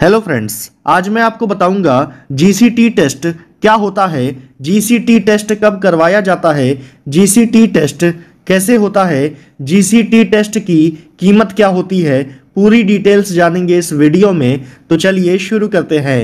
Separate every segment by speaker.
Speaker 1: hello friends आज मैं आपको बताऊंगा जीसीटी टेस्ट क्या होता है जीसीटी टेस्ट कब करवाया जाता है जीसीटी टेस्ट कैसे होता है जीसीटी टेस्ट की कीमत क्या होती है पूरी डिटेल्स जानेंगे इस वीडियो में तो चलिए शुरू करते हैं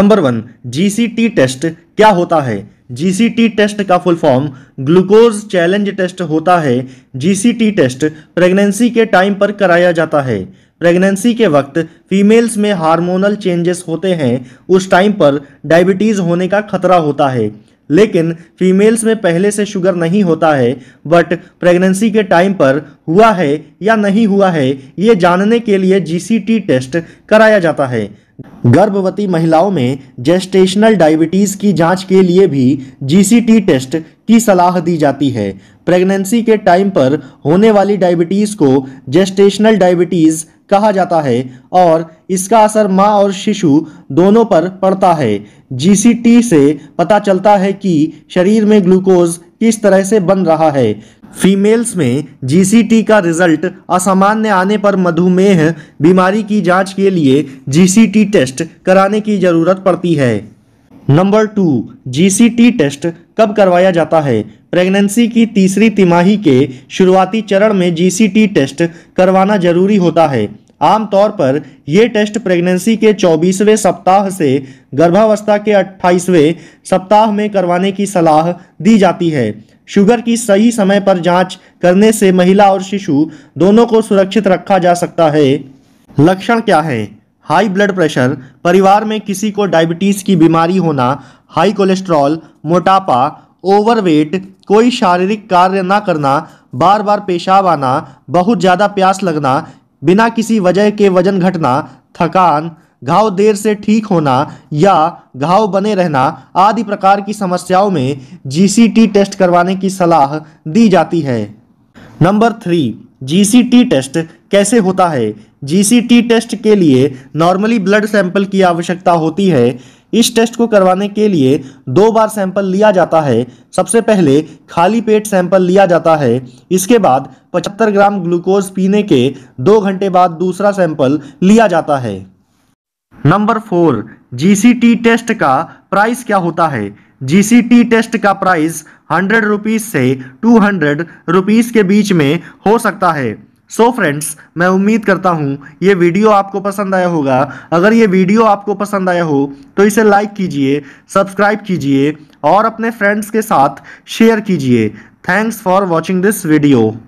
Speaker 1: नंबर वन जीसीटी टेस्ट क्या होता है जीसीटी टेस्ट का full form glucose challenge test होता है जीसीटी टेस्ट प्रेगनेंसी के टाइम पर कराया जाता है प्रेगनेंसी के वक्त फीमेल्स में हार्मोनल चेंजेस होते हैं उस टाइम पर डायबिटीज़ होने का खतरा होता है लेकिन फीमेल्स में पहले से शुगर नहीं होता है बट प्रेगनेंसी के टाइम पर हुआ है या नहीं हुआ है ये जानने के लिए जीसीटी टेस्ट कराया जाता है गर्भवती महिलाओं में जेस्टेशनल डायबिटीज़ की जांच के लिए भी जीसीटी टेस्ट की सलाह दी जाती है प्रेगनेंसी के टाइम पर होने वाली डायबिटीज़ को जेस्टेशनल डायबिटीज़ कहा जाता है और इसका असर माँ और शिशु दोनों पर पड़ता है जीसीटी से पता चलता है कि शरीर में ग्लूकोज किस तरह से बन रहा है फीमेल्स में जीसीटी का रिजल्ट असामान्य आने पर मधुमेह बीमारी की जांच के लिए जीसीटी टेस्ट कराने की ज़रूरत पड़ती है नंबर टू जीसीटी टेस्ट कब करवाया जाता है प्रेगनेंसी की तीसरी तिमाही के शुरुआती चरण में जीसीटी टेस्ट करवाना जरूरी होता है आमतौर पर ये टेस्ट प्रेगनेंसी के 24वें सप्ताह से गर्भावस्था के 28वें सप्ताह में करवाने की सलाह दी जाती है शुगर की सही समय पर जांच करने से महिला और शिशु दोनों को सुरक्षित रखा जा सकता है लक्षण क्या है हाई ब्लड प्रेशर परिवार में किसी को डायबिटीज़ की बीमारी होना हाई कोलेस्ट्रॉल मोटापा ओवरवेट कोई शारीरिक कार्य ना करना बार बार पेशाब आना बहुत ज़्यादा प्यास लगना बिना किसी वजह के वजन घटना थकान घाव देर से ठीक होना या घाव बने रहना आदि प्रकार की समस्याओं में जीसीटी टेस्ट करवाने की सलाह दी जाती है नंबर थ्री जीसीटी टेस्ट कैसे होता है जीसीटी टेस्ट के लिए नॉर्मली ब्लड सैंपल की आवश्यकता होती है इस टेस्ट को करवाने के लिए दो बार सैंपल लिया जाता है सबसे पहले खाली पेट सैंपल लिया जाता है इसके बाद 75 ग्राम ग्लूकोज पीने के दो घंटे बाद दूसरा सैंपल लिया जाता है नंबर फोर जीसीटी टेस्ट का प्राइस क्या होता है जीसीटी टेस्ट का प्राइस हंड्रेड रुपीज़ से टू हंड्रेड रुपीज़ के बीच में हो सकता है सो so फ्रेंड्स मैं उम्मीद करता हूँ ये वीडियो आपको पसंद आया होगा अगर ये वीडियो आपको पसंद आया हो तो इसे लाइक कीजिए सब्सक्राइब कीजिए और अपने फ्रेंड्स के साथ शेयर कीजिए thanks for watching this video